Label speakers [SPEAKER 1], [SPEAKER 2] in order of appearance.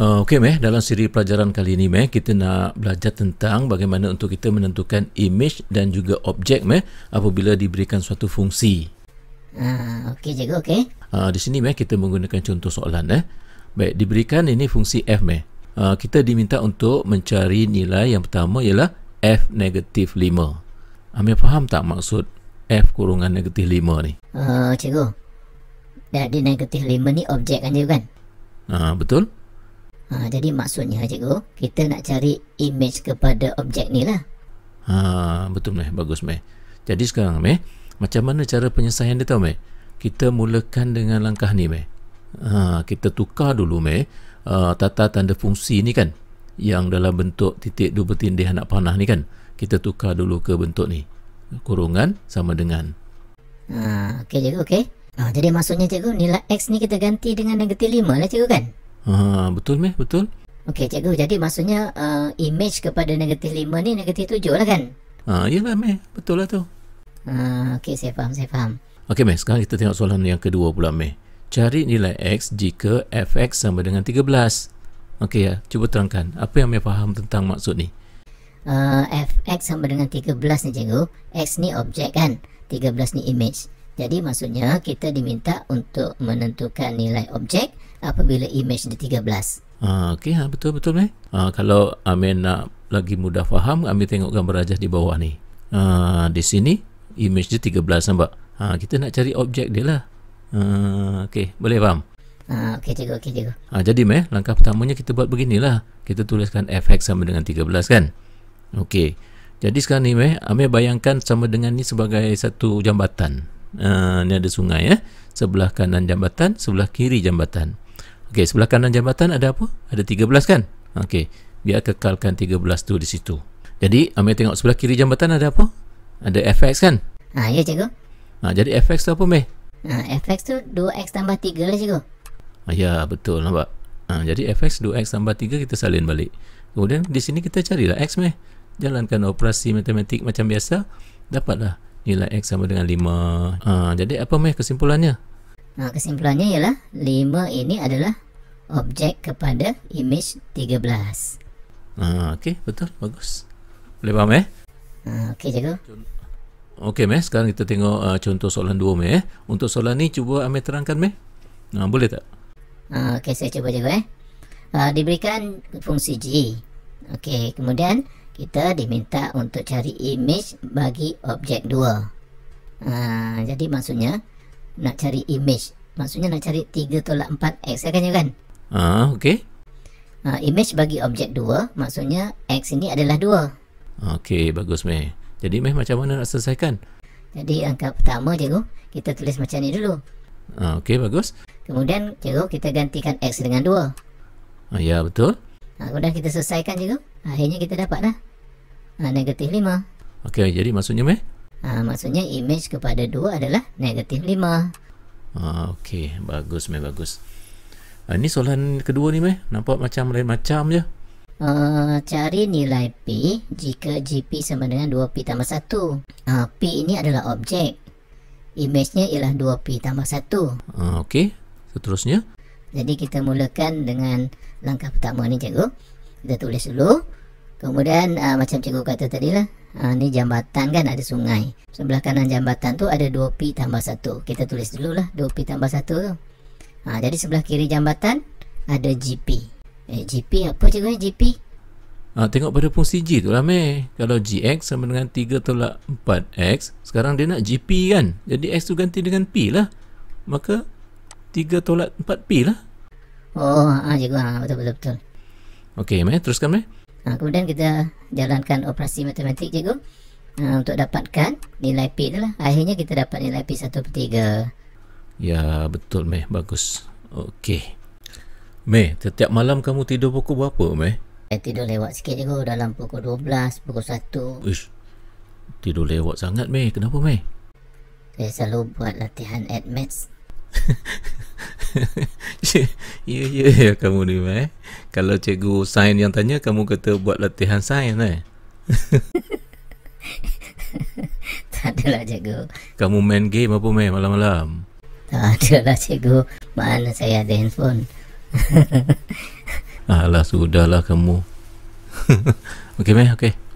[SPEAKER 1] Uh, Okey meh, dalam siri pelajaran kali ini meh, kita nak belajar tentang bagaimana untuk kita menentukan image dan juga objek meh apabila diberikan suatu fungsi.
[SPEAKER 2] Uh, Okey cikgu, okey.
[SPEAKER 1] Uh, di sini meh kita menggunakan contoh soalan eh. Baik, diberikan ini fungsi f meh. Uh, kita diminta untuk mencari nilai yang pertama ialah f negatif 5. Amir faham tak maksud f kurungan negatif 5 ni?
[SPEAKER 2] Uh, cikgu, jadi negatif 5 ni objek kan je bukan?
[SPEAKER 1] Uh, betul. Betul.
[SPEAKER 2] Ha, jadi maksudnya cikgu, kita nak cari image kepada objek ni lah.
[SPEAKER 1] Ha, betul meh, bagus meh. Jadi sekarang meh, macam mana cara penyelesaian dia tau meh? Kita mulakan dengan langkah ni meh. Ha, kita tukar dulu meh uh, tata tanda fungsi ni kan yang dalam bentuk titik dua bertindih anak panah ni kan. Kita tukar dulu ke bentuk ni. Kurungan sama dengan.
[SPEAKER 2] Ha, okey cikgu, okey. Ha, jadi maksudnya cikgu, nilai X ni kita ganti dengan negatif 5 lah cikgu kan? Uh, betul meh, betul. Okey cikgu, jadi maksudnya uh, image kepada negatif 5 ni negatif 7 lah kan?
[SPEAKER 1] Ha, uh, yelah meh,
[SPEAKER 2] betul lah tu. Uh, Okey, saya faham, saya faham.
[SPEAKER 1] Okey meh, sekarang kita tengok soalan yang kedua pula meh. Cari nilai X jika FX sama dengan 13. Okey ya, cuba terangkan. Apa yang meh faham tentang maksud ni?
[SPEAKER 2] Uh, ah, FX sama dengan 13 ni cikgu. X ni objek kan? 13 ni image. Jadi maksudnya kita diminta untuk menentukan nilai objek apabila image di 13.
[SPEAKER 1] Ah okey ha betul betul eh. Ah kalau Amin nak lagi mudah faham Amin tengok gambar rajah di bawah ni. Ah di sini image dia 13 nampak. Ha kita nak cari objek dia lah. Ah okey boleh faham.
[SPEAKER 2] Okay, ah, okey cikgu okey
[SPEAKER 1] jadi meh langkah pertamanya kita buat beginilah. Kita tuliskan fx sama dengan 13 kan. Okey. Jadi sekarang ni meh Amin bayangkan sama dengan ni sebagai satu jambatan uh, ni ada sungai eh sebelah kanan jambatan sebelah kiri jambatan okey sebelah kanan jambatan ada apa ada 13 kan okey biar kekalkan 13 tu di situ jadi ambil tengok sebelah kiri jambatan ada apa ada
[SPEAKER 2] fx kan ha ya cikgu
[SPEAKER 1] ha jadi fx tu apa meh
[SPEAKER 2] ha fx tu 2x tambah 3 lah cikgu
[SPEAKER 1] ha ya betul nampak ha jadi fx 2x tambah 3 kita salin balik kemudian di sini kita carilah x meh jalankan operasi matematik macam biasa dapatlah 2 nilai x sama dengan 5. Uh, ha, jadi apa meh kesimpulannya?
[SPEAKER 2] Uh, kesimpulannya ialah 5 ini adalah objek kepada image 13. Ah,
[SPEAKER 1] uh, okey, betul, bagus. Boleh faham eh?
[SPEAKER 2] Uh, okey, cikgu.
[SPEAKER 1] Okey, meh, sekarang kita tengok uh, contoh soalan 2 meh. Untuk soalan ni cuba Amir terangkan meh. Nah, boleh tak?
[SPEAKER 2] Uh, okey, saya cuba cikgu eh. Uh, diberikan fungsi g. Okey, kemudian kita diminta untuk cari image bagi objek dua. ha, jadi maksudnya nak cari image maksudnya nak cari tiga tolak empat X ya kan ya kan Ah, ha, uh, okay. Ha, image bagi objek dua, maksudnya X ini adalah dua.
[SPEAKER 1] Okey, bagus meh. Jadi meh macam mana nak
[SPEAKER 2] selesaikan? Jadi angka pertama cikgu, kita tulis macam ni dulu.
[SPEAKER 1] Ha, okey, bagus.
[SPEAKER 2] Kemudian cikgu, kita gantikan X dengan dua.
[SPEAKER 1] 2. Ha, ya, betul.
[SPEAKER 2] Kemudian kita selesaikan cikgu. Akhirnya kita dapat dah negatif 5.
[SPEAKER 1] Okey, jadi maksudnya meh?
[SPEAKER 2] Ha, maksudnya image kepada 2 adalah negatif 5.
[SPEAKER 1] Ha, ah, Okey, bagus meh, bagus. Ha, ah, ini soalan kedua ni meh, nampak macam lain macam je.
[SPEAKER 2] Uh, cari nilai P jika GP sama dengan 2P tambah 1 uh, P ini adalah objek Imagenya ialah 2P tambah 1
[SPEAKER 1] uh, Okey,
[SPEAKER 2] seterusnya Jadi kita mulakan dengan langkah pertama ni cikgu Kita tulis dulu Kemudian uh, macam cikgu kata tadi lah, uh, ni jambatan kan ada sungai. Sebelah kanan jambatan tu ada 2P tambah 1. Kita tulis dulu lah 2P tambah 1 tu. Uh, jadi sebelah kiri jambatan ada GP. Eh, GP apa cikgu ni? GP?
[SPEAKER 1] Ha, ah, tengok pada fungsi G tu lah meh. Kalau GX sama dengan 3 tolak 4X, sekarang dia nak GP kan? Jadi X tu ganti dengan P lah. Maka 3
[SPEAKER 2] tolak 4P lah. Oh, ha, cikgu. Ah, betul, betul, betul.
[SPEAKER 1] Okey, meh. Teruskan,
[SPEAKER 2] meh. Ha, kemudian kita jalankan operasi matematik cikgu ha, untuk dapatkan nilai P tu lah. Akhirnya kita dapat nilai P 1 per 3.
[SPEAKER 1] Ya, betul meh. Bagus. Okey. Meh, setiap malam kamu tidur pukul berapa meh?
[SPEAKER 2] Saya eh, tidur lewat sikit cikgu. Dalam pukul 12, pukul 1.
[SPEAKER 1] Ish. Tidur lewat sangat
[SPEAKER 2] meh. Kenapa meh? Saya selalu buat latihan at maths
[SPEAKER 1] ya, ya, ya, kamu ni, eh. Kalau cikgu sain yang tanya, kamu kata buat latihan sain, eh.
[SPEAKER 2] tak adalah, cikgu.
[SPEAKER 1] Kamu main game apa, meh, malam-malam?
[SPEAKER 2] Tak adalah, cikgu. Mana saya ada handphone.
[SPEAKER 1] Alah, sudahlah kamu. okey, meh, okey.